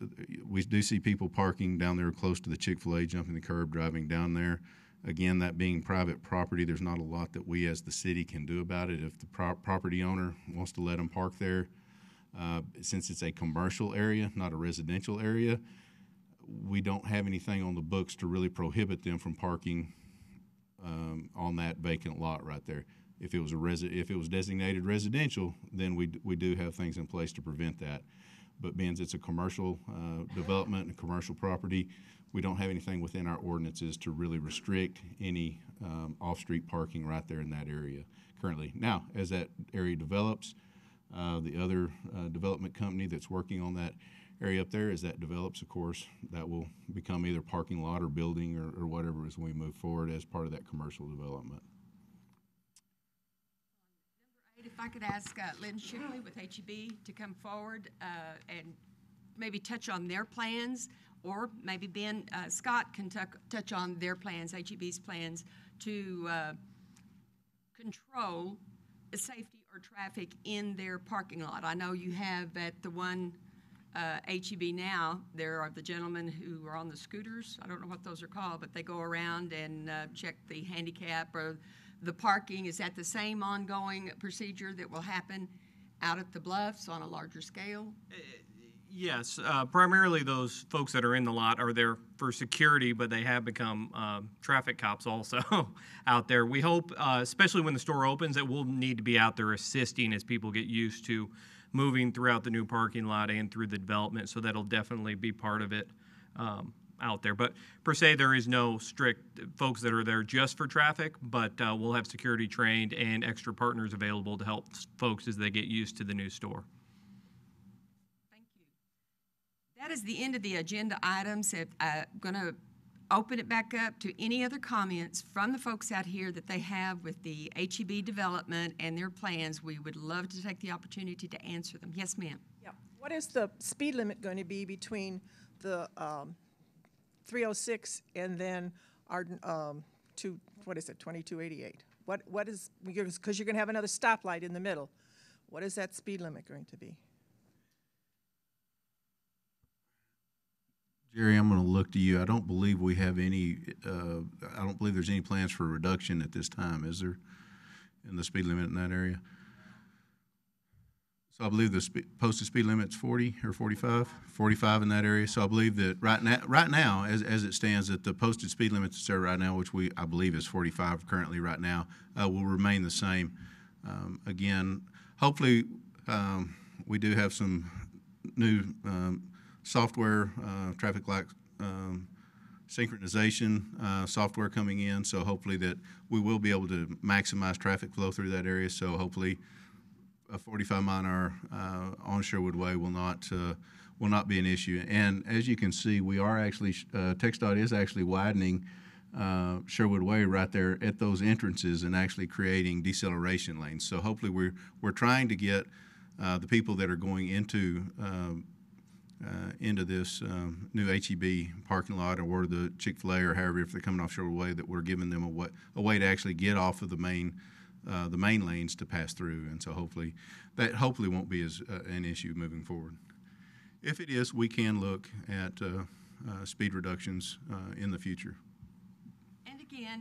we do see people parking down there close to the Chick Fil A, jumping the curb, driving down there. Again, that being private property, there's not a lot that we as the city can do about it. If the pro- property owner wants to let them park there, uh, since it's a commercial area, not a residential area, we don't have anything on the books to really prohibit them from parking um, on that vacant lot right there. If it was a resi- if it was designated residential, then we d- we do have things in place to prevent that. But being it's a commercial uh, development and commercial property, we don't have anything within our ordinances to really restrict any um, off-street parking right there in that area currently. Now, as that area develops, uh, the other uh, development company that's working on that area up there, as that develops, of course, that will become either parking lot or building or, or whatever as we move forward as part of that commercial development. Number eight, if I could ask uh, Lynn Shipley with HEB to come forward uh, and maybe touch on their plans or maybe Ben uh, Scott can t- touch on their plans, HEB's plans, to uh, control safety or traffic in their parking lot. I know you have at the one uh, HEB now, there are the gentlemen who are on the scooters. I don't know what those are called, but they go around and uh, check the handicap or the parking. Is that the same ongoing procedure that will happen out at the bluffs on a larger scale? Uh, Yes, uh, primarily those folks that are in the lot are there for security, but they have become uh, traffic cops also out there. We hope, uh, especially when the store opens, that we'll need to be out there assisting as people get used to moving throughout the new parking lot and through the development. So that'll definitely be part of it um, out there. But per se, there is no strict folks that are there just for traffic, but uh, we'll have security trained and extra partners available to help folks as they get used to the new store. That is the end of the agenda items. I'm uh, going to open it back up to any other comments from the folks out here that they have with the HEB development and their plans. We would love to take the opportunity to answer them. Yes, ma'am. Yeah. What is the speed limit going to be between the um, 306 and then our um, two, what is it, 2288? What, what is, because you're going to have another stoplight in the middle. What is that speed limit going to be? Jerry, I'm going to look to you. I don't believe we have any, uh, I don't believe there's any plans for reduction at this time, is there, in the speed limit in that area? So I believe the spe- posted speed limit's 40 or 45, 45 in that area. So I believe that right now, right now, as, as it stands, that the posted speed limit that's there right now, which we I believe is 45 currently right now, uh, will remain the same. Um, again, hopefully, um, we do have some new um, software, uh, traffic light um, synchronization uh, software coming in. So hopefully that we will be able to maximize traffic flow through that area. So hopefully a 45 mile an hour uh, on Sherwood Way will not uh, will not be an issue. And as you can see, we are actually uh, TxDOT is actually widening uh, Sherwood Way right there at those entrances and actually creating deceleration lanes. So hopefully we're we're trying to get uh, the people that are going into um, uh, into this um, new HEB parking lot or the Chick Fil A or however if they're coming offshore way that we're giving them a way, a way to actually get off of the main uh, the main lanes to pass through, and so hopefully that hopefully won't be as uh, an issue moving forward. If it is, we can look at uh, uh, speed reductions uh, in the future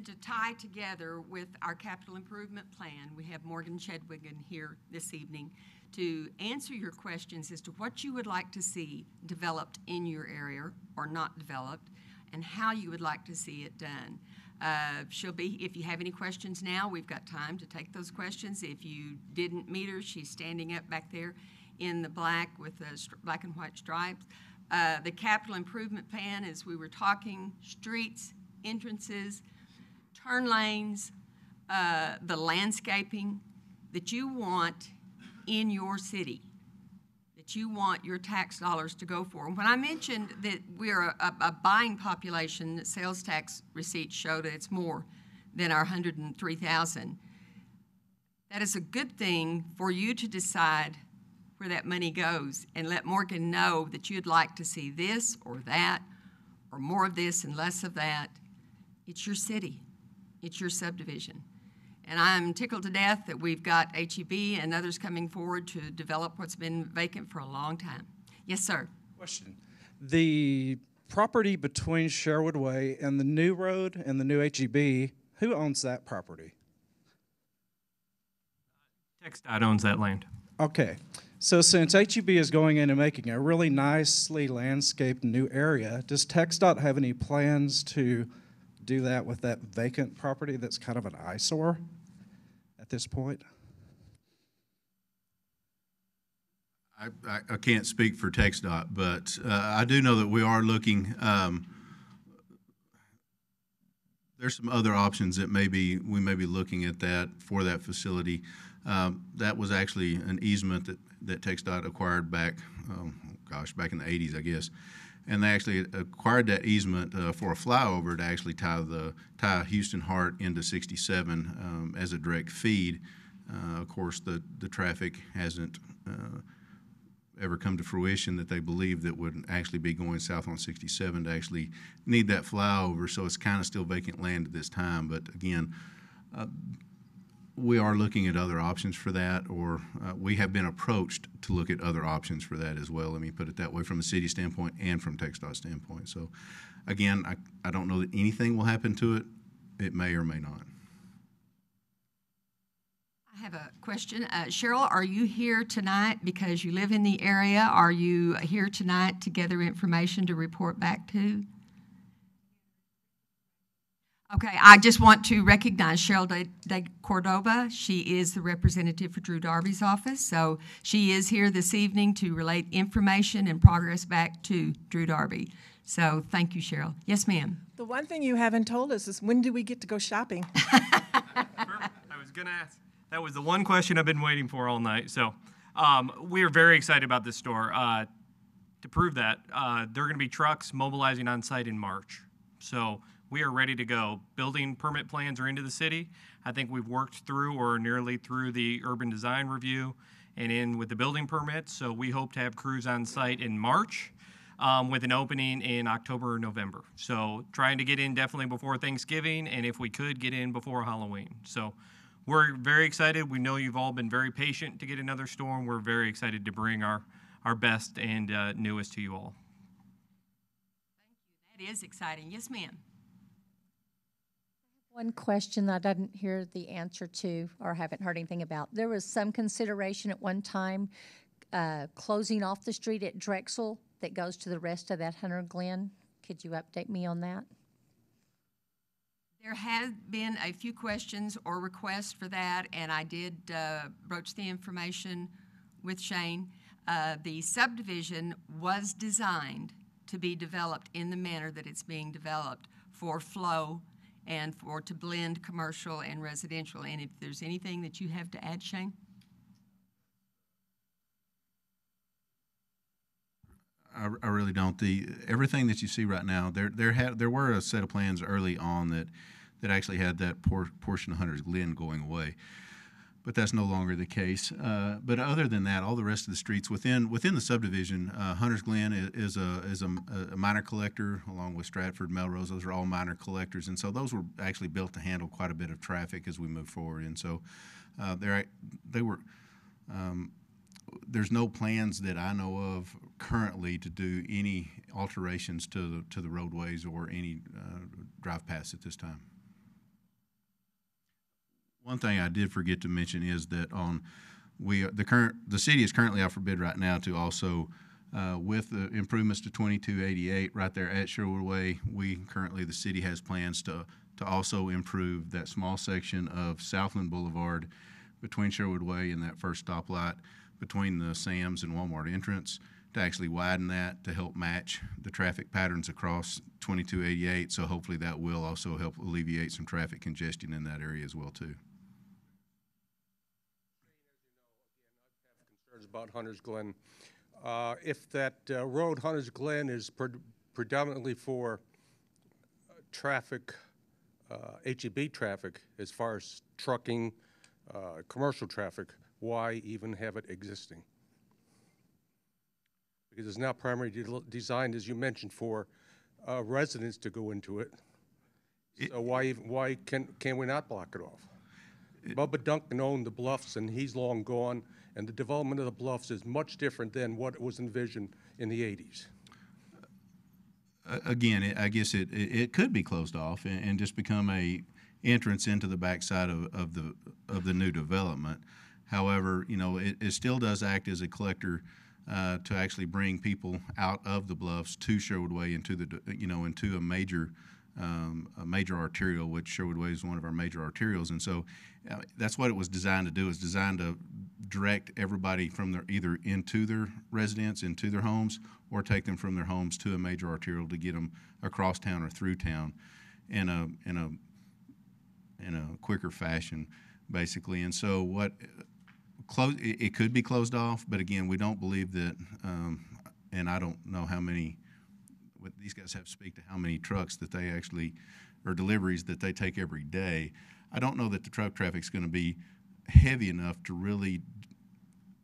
to tie together with our capital improvement plan. We have Morgan Chedwigan here this evening to answer your questions as to what you would like to see developed in your area or not developed and how you would like to see it done. Uh, she'll be, if you have any questions now, we've got time to take those questions. If you didn't meet her, she's standing up back there in the black with the black and white stripes. Uh, the capital improvement plan, as we were talking, streets, entrances, turn lanes, uh, the landscaping that you want in your city, that you want your tax dollars to go for. And when I mentioned that we're a, a buying population, that sales tax receipts show that it's more than our 103,000. That is a good thing for you to decide where that money goes and let Morgan know that you'd like to see this or that or more of this and less of that. It's your city. It's your subdivision. And I'm tickled to death that we've got HEB and others coming forward to develop what's been vacant for a long time. Yes, sir. Question. The property between Sherwood Way and the new road and the new HEB, who owns that property? TxDOT owns that land. Okay. So since HEB is going in and making a really nicely landscaped new area, does TxDOT have any plans to do that with that vacant property that's kind of an eyesore at this point? I, I, I can't speak for TxDOT, but uh, I do know that we are looking. Um, there's some other options that maybe we may be looking at that for that facility. Um, that was actually an easement that that TxDOT acquired back, um, gosh, back in the 80s, I guess and they actually acquired that easement uh, for a flyover to actually tie the tie Houston Heart into 67 um, as a direct feed. Uh, of course, the the traffic hasn't uh, ever come to fruition that they believe that would actually be going south on 67 to actually need that flyover. So it's kind of still vacant land at this time. But again, uh, we are looking at other options for that, or uh, we have been approached to look at other options for that as well. Let me put it that way from a city standpoint and from TxDOT standpoint. So, again, I, I don't know that anything will happen to it. It may or may not. I have a question. Uh, Cheryl, are you here tonight because you live in the area? Are you here tonight to gather information to report back to? Okay, I just want to recognize Cheryl de, de, Cordova. She is the representative for Drew Darby's office, so she is here this evening to relate information and progress back to Drew Darby. So thank you, Cheryl. Yes, ma'am. The one thing you haven't told us is when do we get to go shopping? I was going to ask. That was the one question I've been waiting for all night. So um, we are very excited about this store. Uh, to prove that, uh, there are going to be trucks mobilizing on site in March. So we are ready to go. Building permit plans are into the city. I think we've worked through or nearly through the urban design review and in with the building permits. So we hope to have crews on site in March um, with an opening in October or November. So trying to get in definitely before Thanksgiving and if we could get in before Halloween. So we're very excited. We know you've all been very patient to get another storm. We're very excited to bring our, our best and uh, newest to you all. It is exciting. Yes, ma'am. One question I didn't hear the answer to or haven't heard anything about. There was some consideration at one time uh, closing off the street at Drexel that goes to the rest of that Hunter Glen. Could you update me on that? There have been a few questions or requests for that, and I did uh, broach the information with Shane. Uh, the subdivision was designed to be developed in the manner that it's being developed for flow and for to blend commercial and residential. And if there's anything that you have to add, Shane? I, I really don't. The everything that you see right now, there there had there were a set of plans early on that that actually had that por portion of Hunter's Glen going away but that's no longer the case. Uh, but other than that, all the rest of the streets within within the subdivision, uh, Hunter's Glen is, a is a, a, minor collector, along with Stratford, Melrose. Those are all minor collectors, and so those were actually built to handle quite a bit of traffic as we move forward. And so, uh, there they were. Um, there's no plans that I know of currently to do any alterations to the, to the roadways or any uh, drive paths at this time. One thing I did forget to mention is that on we the current the city is currently out for bid right now to also uh, with the improvements to 2288 right there at Sherwood Way. We currently the city has plans to to also improve that small section of Southland Boulevard between Sherwood Way and that first stoplight between the Sam's and Walmart entrance to actually widen that to help match the traffic patterns across 2288. So hopefully that will also help alleviate some traffic congestion in that area as well too. about Hunter's Glen. Uh, if that uh, road, Hunter's Glen, is pre predominantly for uh, traffic, HEB uh, traffic, as far as trucking, uh, commercial traffic, why even have it existing? Because it's not primarily de designed, as you mentioned, for residents to go into it. So why even, why can can we not block it off? It, Bubba Duncan owned the bluffs, and he's long gone and the development of the bluffs is much different than what was envisioned in the 80s. Again, I guess it, it could be closed off and just become a entrance into the backside of, of the of the new development. However, you know it, it still does act as a collector uh, to actually bring people out of the bluffs to Sherwood Way into the you know into a major um, a major arterial, which Sherwood Way is one of our major arterials, and so uh, that's what it was designed to do. It's designed to direct everybody from their either into their residence, into their homes, or take them from their homes to a major arterial to get them across town or through town in a in a in a quicker fashion, basically. And so what close it, could be closed off, but again, we don't believe that, um, and I don't know how many. These guys have to speak to how many trucks that they actually, or deliveries that they take every day. I don't know that the truck traffic is going to be heavy enough to really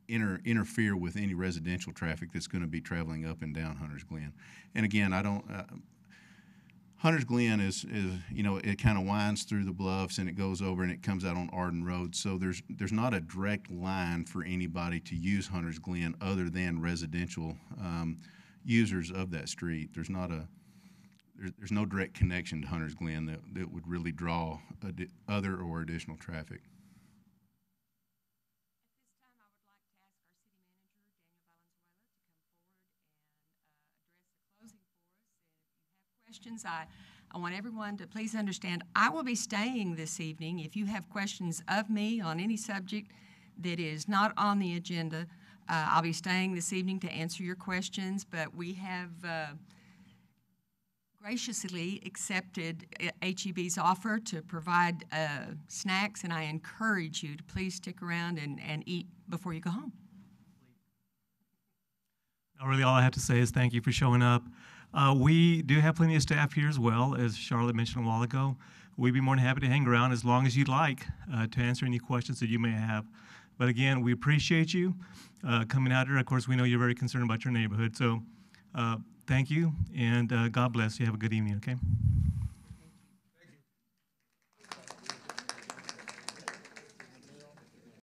inter, interfere with any residential traffic that's going to be traveling up and down Hunter's Glen. And again, I don't. Uh, Hunter's Glen is, is you know it kind of winds through the bluffs and it goes over and it comes out on Arden Road. So there's there's not a direct line for anybody to use Hunter's Glen other than residential um, users of that street. There's not a there's, there's no direct connection to Hunter's Glen that, that would really draw ad- other or additional traffic. questions. I, I want everyone to please understand I will be staying this evening. If you have questions of me on any subject that is not on the agenda, uh, I'll be staying this evening to answer your questions, but we have. Uh, graciously accepted HEB's uh, offer to provide uh, snacks, and I encourage you to please stick around and, and eat before you go home. really, all I have to say is thank you for showing up. Uh, we do have plenty of staff here as well, as Charlotte mentioned a while ago. We'd be more than happy to hang around as long as you'd like uh, to answer any questions that you may have. But again, we appreciate you uh, coming out here. Of course, we know you're very concerned about your neighborhood. So uh, thank you, and uh, God bless you. Have a good evening, okay?